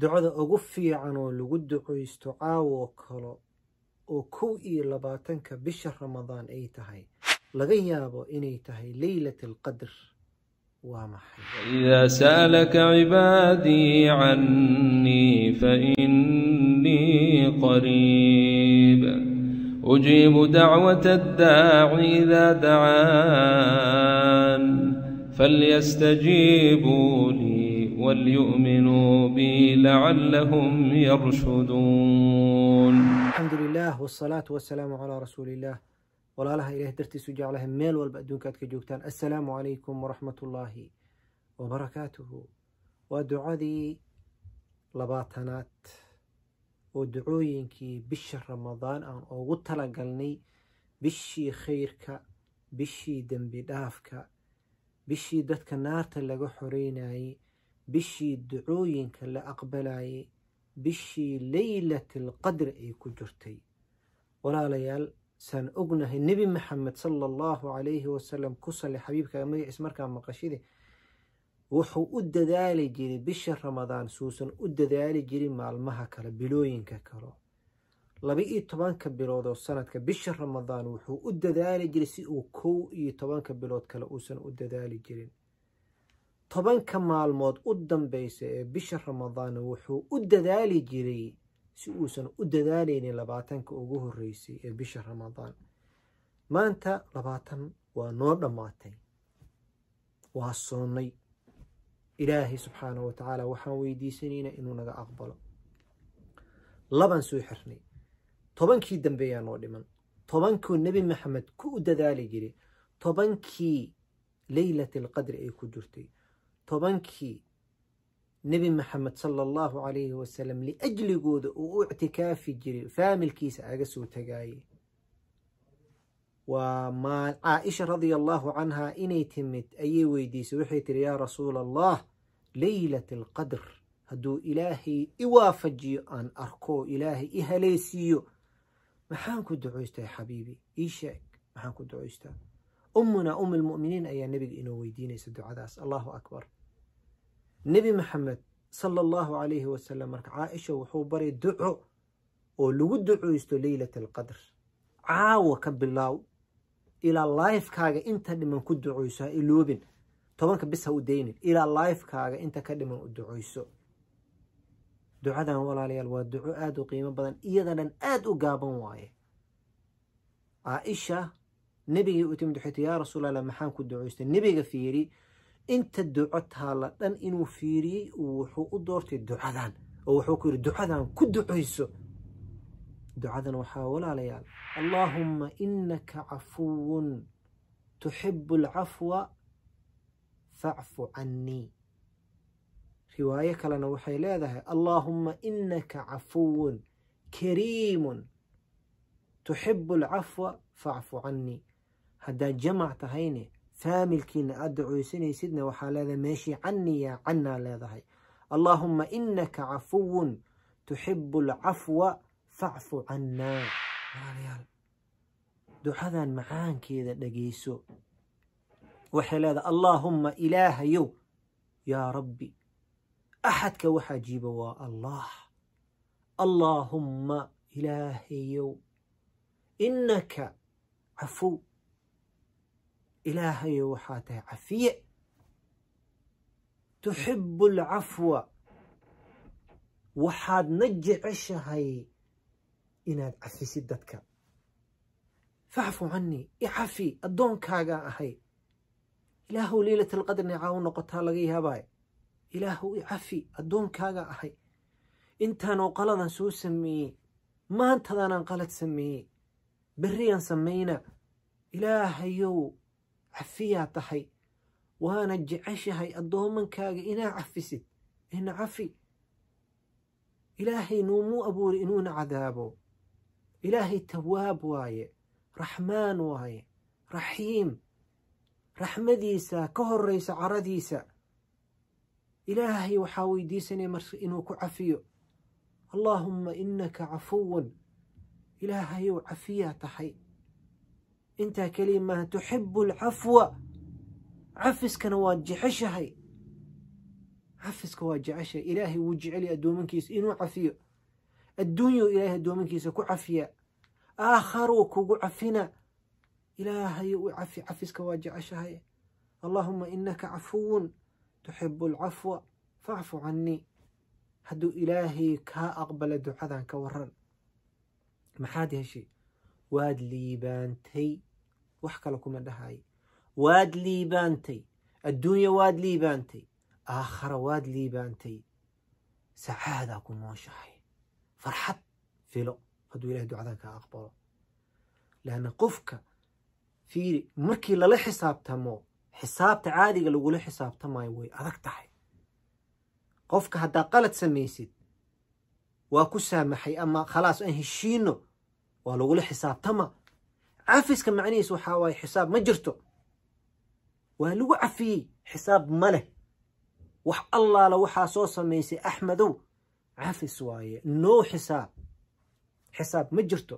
ducada ugu fiican oo lagu ducaysto caawo kale oo kow iyo labaatanka bisha ramadaan ay tahay laga yaabo inay tahay leylat alqadr waa maxay waidaa saalaka cibaadii cannii fainnii qariib ujiibu dacwata addaaci idaa dacaan falyastajiibuu lii وليؤمنوا بي لعلهم يرشدون الحمد لله والصلاة والسلام على رسول الله walaalaha ilaah dartiisu jeclaha meel walba adduunka aad ka joogtaan assalaamu calaykum waraxmatullaahi wabarakaatuhu waa ducadii labaatanaad oo ducooyinkii bisha ramadaan aan ugu tala galnay bishii khayrka bishii dembi dhaafka bishii dadka naarta laga xoreynayay bishii ducooyinka la aqbalaayey bishii leylatalqadr ay ku jirtay walaalayaal saan ognahay nebi maxamed sala allahu calayhi wasalam ku sale xabiibkaaga magaciis markaa maqashide wuxuu u dadaali jiray bisha ramadaan suusan u dadaali jirin maalmaha kale bilooyinka kalo laba-iyo tobanka bilood oo sanadka bisha ramadaan wuxuu u dadaali jiray si uu kow iyo tobanka bilood kale uusan u dadaali jirin tobanka maalmood u dambeysa ee bisha ramadaan wuxuu u dadaali jiray si uusan u dadaaleynin labaatanka ugu horreysay ee bisha ramadaan maanta labaatan waa noo dhammaatay waa soonnay ilaahay subxaana wa tacaala waxaan weydiisanayna inuu naga aqbalo labaan soo xirnay tobankii dambeeyaa noo dhiman tobankuu nebi maxamed ku u dadaali jiray tobankii leylati alqadri ay ku jirtay tobankii nebi maxamed sala allahu calayhi wasalam liajligooda uu u ictikaafi jiray faamilkiisa aga soo tagaayey waa caaisha radia allaahu canhaa inay timid ayay weydiisay waxay tiri yaa rasuul allah leylat alqadr hadduu ilaahay i waafajiyo aan arko ilaahay i haleesiiyo maxaan ku ducoystaa xabiibi ii sheeg maxaan ku ducoystaa ummuna um almu'miniin ayaa nebiga inoo weydiinaysa ducadaas allahu akbar nebi maxamed sal allahu calayhi wasalam marka caaisha wuxuu baray duco oo lagu ducaysto leylat alqadr caawa ka bilaaw ilaa laifkaaga inta dhiman ku ducayso ha iloobin tobanka bis ha u daynin ilaa laifkaaga inta ka dhiman u ducayso ducadan walaalayaal waa duco aada u qiimo badan iyada dhan aada u gaaban waaye caaisha nebigay u timid waxay ti yaa rasuulallah maxaan ku ducaystay nebiga fiiri انت دعوت هلا ان انو فيري وحو ادورت دعادان وحو كير دعادان كد عيسو دعادان وحاول عليال اللهم انك عفو تحب العفو فاعفو عني رواية كلنا وحي لهذا اللهم انك عفو كريم تحب العفو فاعفو عني هذا جمعت هيني فاملكين أدعو سني سيدنا وحالا ماشي عني يا عنا لا ذهي اللهم إنك عفو تحب العفو فاعف عنا ريال دو هذا معان كذا دقيسو وحالا اللهم إله يو يا ربي أحد كوحا جيبوا الله اللهم إلهي يو إنك عفو ilaahayo waxaa tahay cafiye tuxibu alcafwa waxaadna jeceshahay inaad cafisid dadka facfu canii icafi addoonkaagaa ahay ilaahuw leylat alqadr nicaa u noqotaa laga yaabaayo ilaahuw icafi addoonkaagaa ahay intaanoo qaladan soo sameeyey maantadaanaan qalad sameeyey berriyaan samayna ilaahayow cafiyaa tahay waana jeceshahay addoomankaaga inaa cafisid ina cafi ilaahay nuumuu abuuri inuuna cadaabo ilaahay tawaab waaye raxmaan waaye raxiim raxmadiisa ka horraysa caradiisa ilaahay waxaa weydiisanaya marse inuu ku cafiyo allaahumma innaka cafuwan ilaahayow cafiyaa tahay intaa keliya maaha tuxibu alcafwa cafiskana waad jeceshahay cafiska waad jeceshahay ilaahay wuu jeceli addoominkiisa inuu cafiyo adduunyau ilaahay addoominkiisa ku cafiya aakharuu kugu cafina ilaahay u cafi cafiska waa jeceshahay allaahuma inaka cafuwun tuxibu alcafwa facfu cannii hadduu ilaahay kaa aqbala ducadan ka waran maxaad heshay waad liibaantay wax kale kuma dhahaayo waad liibaantay adduunya waad liibaantay aakhara waad liibaantay sacaadaa ku nooshahay farxad filo hadduu ilahay ducadan kaa aqbalo laanna qofka fiiri markii lala xisaabtamo xisaabta caadiga lagula xisaabtamayo way adag tahay qofka haddaa qalad samaysid waa ku saamaxay ama khalaas aan heshiino waa lagula xisaabtama cafiska macnihiis waxaa waaye xisaab ma jirto waa lagu cafiyey xisaab ma leh wax allaala waxaa soo samaysay axmedow cafis waaye noo xisaab xisaab ma jirto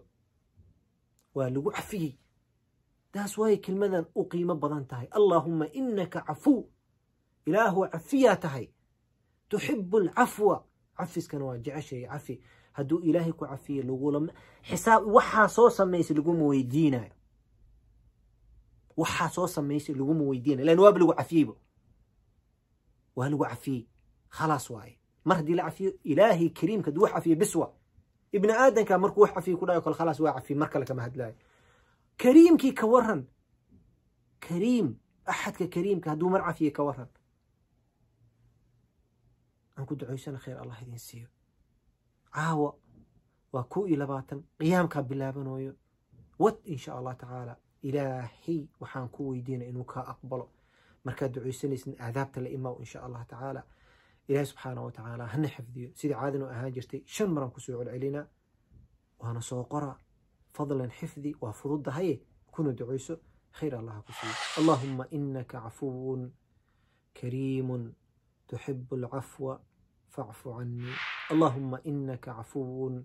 waa lagu cafiyey taas waaye kelmadan u qiimo badan tahay allaahumma inaka cafuw ilaahu cafiyaa tahay tuxibu alcafwa cafiskana waa jeceshahay cafi haduu ilaahay ku cafiyo lagula xisaab waxaa soo samaysay laguma weydiinayo waxaa soo samaysay laguma weydiinayo lan waaba lagu cafiyeyba waa lagu cafiyey khalaas waaye mar haddii la cafiyo ilaahay kariimka hadduu wax cafiyo biswa ibni aadamka markuu wax cafiyo ku dhayo kale khalaas waa cafiye mar kale kama hadlaayo kariimkii ka waran kariim axadka kariimka hadduu mar cafiye ka waran aan ku ducaysana khayr allah idin siiyo عاوة وكو إلى باتن قيام كابلابن ويو وات إن شاء الله تعالى إلهي وحان كو ويدين إنو كا أقبله مركاد دعوي سنسن أعذابت لإما وإن شاء الله تعالى إلهي سبحانه وتعالى هن حفظي سيدي عادن وأهان جرتي شن مرام كسوع العلينا وهنا سوقرا فضلا حفظي وفرد هاي كونوا دعوي خير الله كسوع اللهم إنك عفو كريم تحب العفو فاعف عني اللهم إنك عفو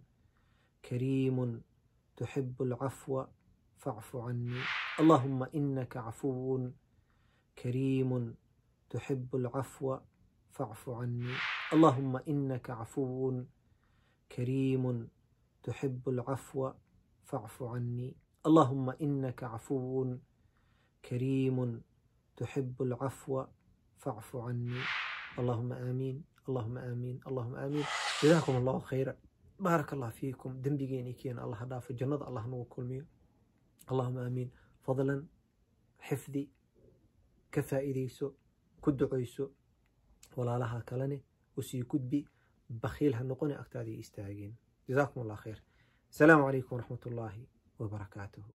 كريم تحب العفو فاعف عني اللهم إنك عفو كريم تحب العفو فاعف عني اللهم إنك عفو كريم تحب العفو فاعف عني اللهم إنك عفو كريم تحب العفو فاعف عني اللهم آمين اللهم آمين اللهم آمين جزاكم الله خيرا بارك الله فيكم دنبيجين كين الله في الجنة الله نو كلمي اللهم آمين فضلا حفظي كد عيسو ولا لها كلاني وسي كدبي بخيل هنقوني أكتادي استاجين جزاكم الله خير السلام عليكم ورحمة الله وبركاته